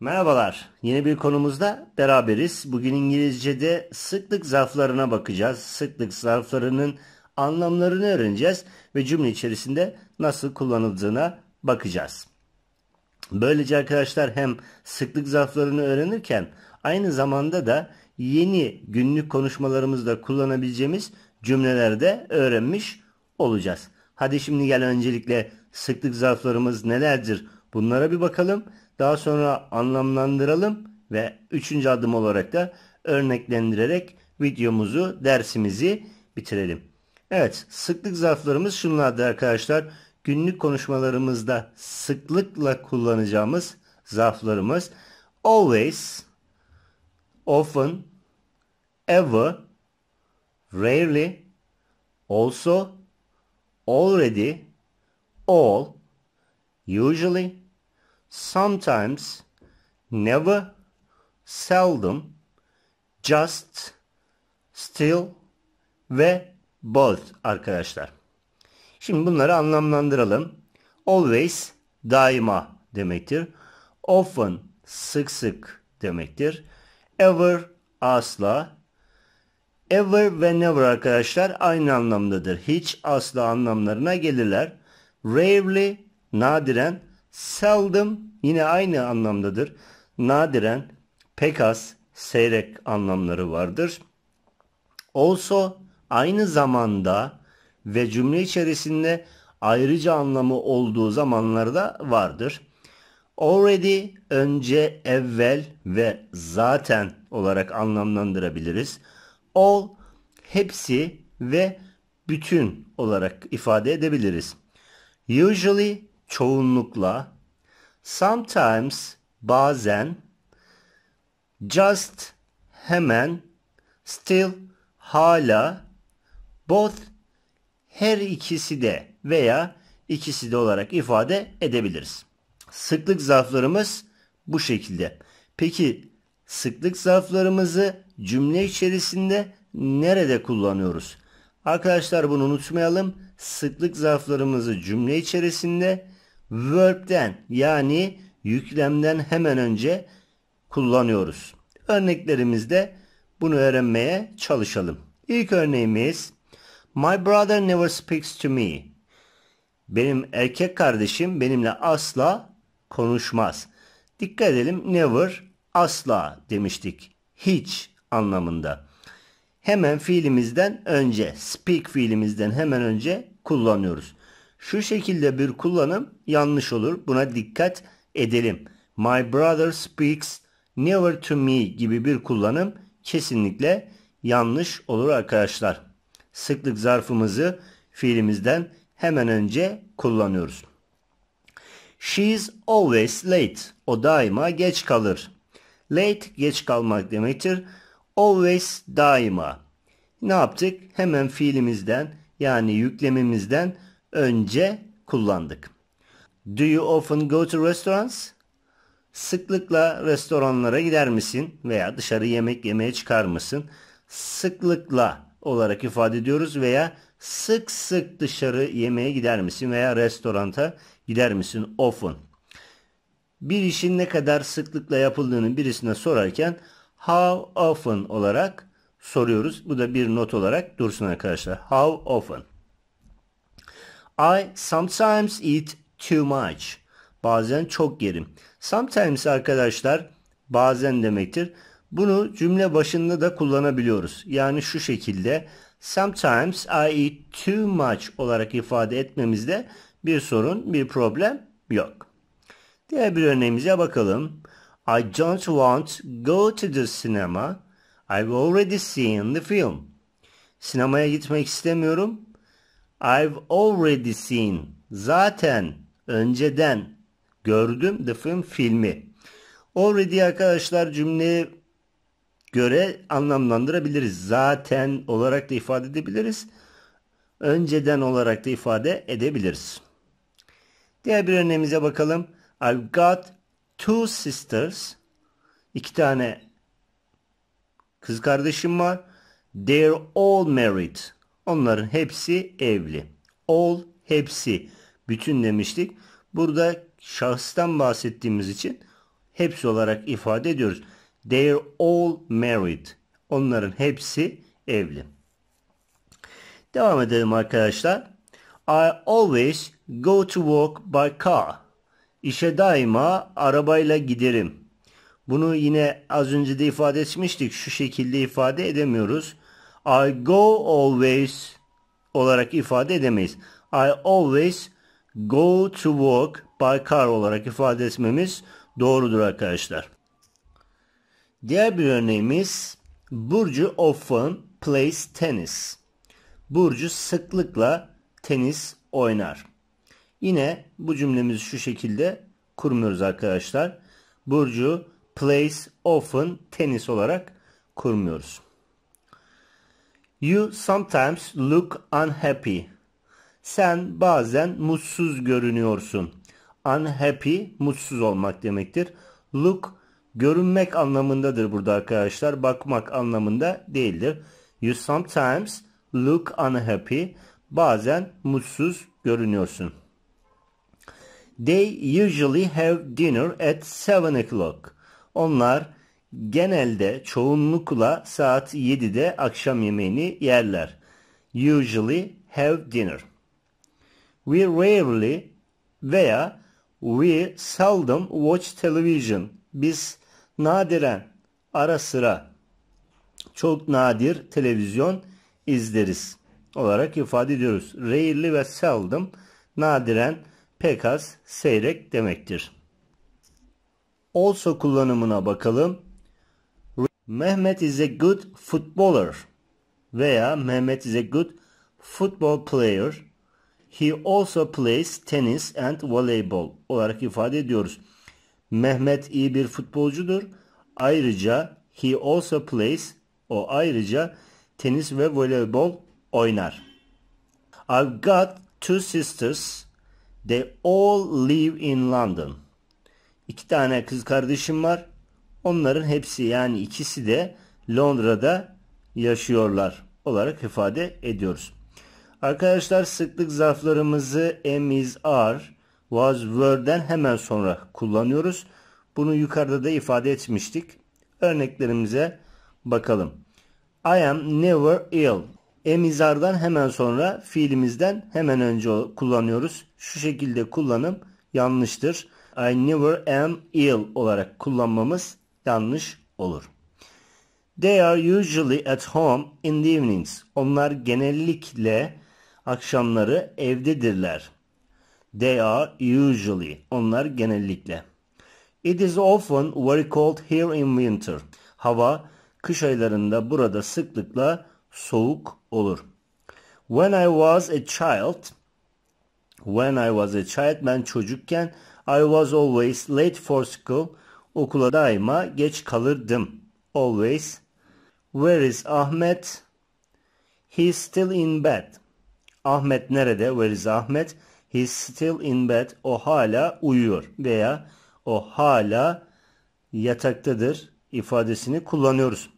Merhabalar. Yeni bir konumuzda beraberiz. Bugün İngilizce'de sıklık zarflarına bakacağız. Sıklık zarflarının anlamlarını öğreneceğiz ve cümle içerisinde nasıl kullanıldığına bakacağız. Böylece arkadaşlar hem sıklık zarflarını öğrenirken aynı zamanda da yeni günlük konuşmalarımızda kullanabileceğimiz cümlelerde öğrenmiş olacağız. Hadi şimdi gel öncelikle sıklık zarflarımız nelerdir bunlara bir bakalım. Daha sonra anlamlandıralım ve üçüncü adım olarak da örneklendirerek videomuzu, dersimizi bitirelim. Evet, sıklık zarflarımız şunlardı arkadaşlar. Günlük konuşmalarımızda sıklıkla kullanacağımız zarflarımız always, often, ever, rarely, also, already, all, usually, sometimes, never, seldom, just, still ve both arkadaşlar. Şimdi bunları anlamlandıralım. Always daima demektir. Often sık sık demektir. Ever asla. Ever ve never arkadaşlar aynı anlamdadır. Hiç asla anlamlarına gelirler. Rarely nadiren seldom yine aynı anlamdadır. Nadiren, pek az, seyrek anlamları vardır. Also aynı zamanda ve cümle içerisinde ayrıca anlamı olduğu zamanlarda vardır. Already önce, evvel ve zaten olarak anlamlandırabiliriz. All hepsi ve bütün olarak ifade edebiliriz. Usually çoğunlukla sometimes bazen just hemen still hala both her ikisi de veya ikisi de olarak ifade edebiliriz. Sıklık zarflarımız bu şekilde. Peki sıklık zarflarımızı cümle içerisinde nerede kullanıyoruz? Arkadaşlar bunu unutmayalım. Sıklık zarflarımızı cümle içerisinde verb'den yani yüklemden hemen önce kullanıyoruz. Örneklerimizde bunu öğrenmeye çalışalım. İlk örneğimiz My brother never speaks to me. Benim erkek kardeşim benimle asla konuşmaz. Dikkat edelim never asla demiştik. Hiç anlamında. Hemen fiilimizden önce speak fiilimizden hemen önce kullanıyoruz. Şu şekilde bir kullanım yanlış olur. Buna dikkat edelim. My brother speaks never to me gibi bir kullanım kesinlikle yanlış olur arkadaşlar. Sıklık zarfımızı fiilimizden hemen önce kullanıyoruz. She's always late. O daima geç kalır. Late geç kalmak demektir. Always daima. Ne yaptık? Hemen fiilimizden yani yüklemimizden önce kullandık. Do you often go to restaurants? Sıklıkla restoranlara gider misin veya dışarı yemek yemeye çıkar mısın? Sıklıkla olarak ifade ediyoruz veya sık sık dışarı yemeğe gider misin veya restoranta gider misin? Often. Bir işin ne kadar sıklıkla yapıldığını birisine sorarken how often olarak soruyoruz. Bu da bir not olarak dursun arkadaşlar. How often. I sometimes eat too much. Bazen çok yerim. Sometimes arkadaşlar bazen demektir. Bunu cümle başında da kullanabiliyoruz. Yani şu şekilde sometimes I eat too much olarak ifade etmemizde bir sorun, bir problem yok. Diğer bir örneğimize bakalım. I don't want go to the cinema. I've already seen the film. Sinemaya gitmek istemiyorum. I've already seen. Zaten önceden gördüm the film filmi. Already arkadaşlar cümleye göre anlamlandırabiliriz. Zaten olarak da ifade edebiliriz. Önceden olarak da ifade edebiliriz. Diğer bir örneğimize bakalım. I've got two sisters. İki tane kız kardeşim var. They're all married. Onların hepsi evli. All hepsi. Bütün demiştik. Burada şahıstan bahsettiğimiz için hepsi olarak ifade ediyoruz. They're all married. Onların hepsi evli. Devam edelim arkadaşlar. I always go to work by car. İşe daima arabayla giderim. Bunu yine az önce de ifade etmiştik. Şu şekilde ifade edemiyoruz. I go always olarak ifade edemeyiz. I always go to work by car olarak ifade etmemiz doğrudur arkadaşlar. Diğer bir örneğimiz Burcu often plays tennis. Burcu sıklıkla tenis oynar. Yine bu cümlemizi şu şekilde kurmuyoruz arkadaşlar. Burcu plays often tennis olarak kurmuyoruz. You sometimes look unhappy. Sen bazen mutsuz görünüyorsun. Unhappy mutsuz olmak demektir. Look görünmek anlamındadır burada arkadaşlar. Bakmak anlamında değildir. You sometimes look unhappy. Bazen mutsuz görünüyorsun. They usually have dinner at 7 o'clock. Onlar genelde çoğunlukla saat 7'de akşam yemeğini yerler. Usually have dinner. We rarely veya we seldom watch television. Biz nadiren, ara sıra, çok nadir televizyon izleriz olarak ifade ediyoruz. Rarely ve seldom nadiren pek az seyrek demektir. Also kullanımına bakalım. Mehmet is a good footballer veya Mehmet is a good football player. He also plays tennis and volleyball olarak ifade ediyoruz. Mehmet iyi bir futbolcudur. Ayrıca he also plays o ayrıca tenis ve voleybol oynar. I've got two sisters. They all live in London. İki tane kız kardeşim var. Onların hepsi yani ikisi de Londra'da yaşıyorlar olarak ifade ediyoruz. Arkadaşlar sıklık zarflarımızı am is are was were'den hemen sonra kullanıyoruz. Bunu yukarıda da ifade etmiştik. Örneklerimize bakalım. I am never ill. Am is are'dan hemen sonra fiilimizden hemen önce kullanıyoruz. Şu şekilde kullanım yanlıştır. I never am ill olarak kullanmamız yanlış olur. They are usually at home in the evenings. Onlar genellikle akşamları evdedirler. They are usually. Onlar genellikle. It is often very cold here in winter. Hava kış aylarında burada sıklıkla soğuk olur. When I was a child, when I was a child ben çocukken I was always late for school. Okula daima geç kalırdım. Always. Where is Ahmet? He's still in bed. Ahmet nerede? Where is Ahmet? He's still in bed. O hala uyuyor veya o hala yataktadır ifadesini kullanıyoruz.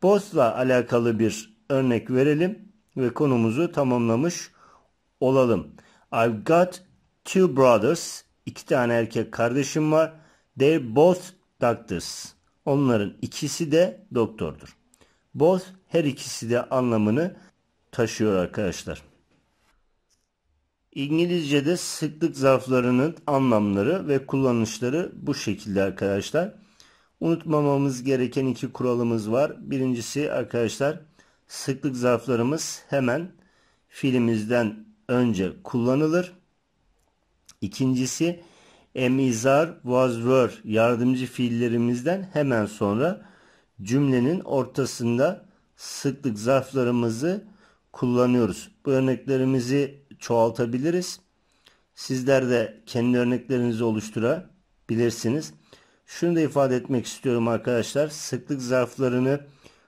Postla alakalı bir örnek verelim ve konumuzu tamamlamış olalım. I've got two brothers. İki tane erkek kardeşim var. They both doctors. Onların ikisi de doktordur. Both her ikisi de anlamını taşıyor arkadaşlar. İngilizce'de sıklık zarflarının anlamları ve kullanışları bu şekilde arkadaşlar. Unutmamamız gereken iki kuralımız var. Birincisi arkadaşlar sıklık zarflarımız hemen fiilimizden önce kullanılır. İkincisi am, is, are, was, were yardımcı fiillerimizden hemen sonra cümlenin ortasında sıklık zarflarımızı kullanıyoruz. Bu örneklerimizi çoğaltabiliriz. Sizler de kendi örneklerinizi oluşturabilirsiniz. Şunu da ifade etmek istiyorum arkadaşlar. Sıklık zarflarını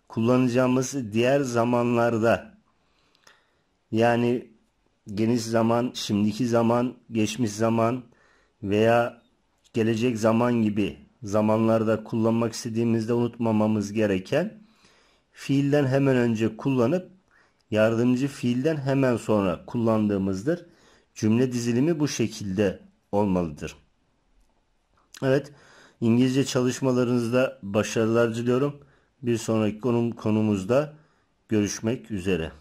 kullanacağımız diğer zamanlarda yani geniş zaman, şimdiki zaman, geçmiş zaman, veya gelecek zaman gibi zamanlarda kullanmak istediğimizde unutmamamız gereken fiilden hemen önce kullanıp yardımcı fiilden hemen sonra kullandığımızdır. Cümle dizilimi bu şekilde olmalıdır. Evet, İngilizce çalışmalarınızda başarılar diliyorum. Bir sonraki konum konumuzda görüşmek üzere.